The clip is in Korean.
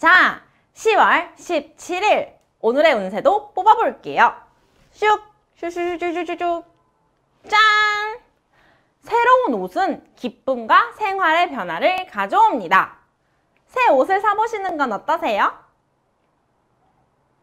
자, 10월 17일 오늘의 운세도 뽑아볼게요. 슉, 슈슈슈슈슈슈 짠! 새로운 옷은 기쁨과 생활의 변화를 가져옵니다. 새 옷을 사보시는 건 어떠세요?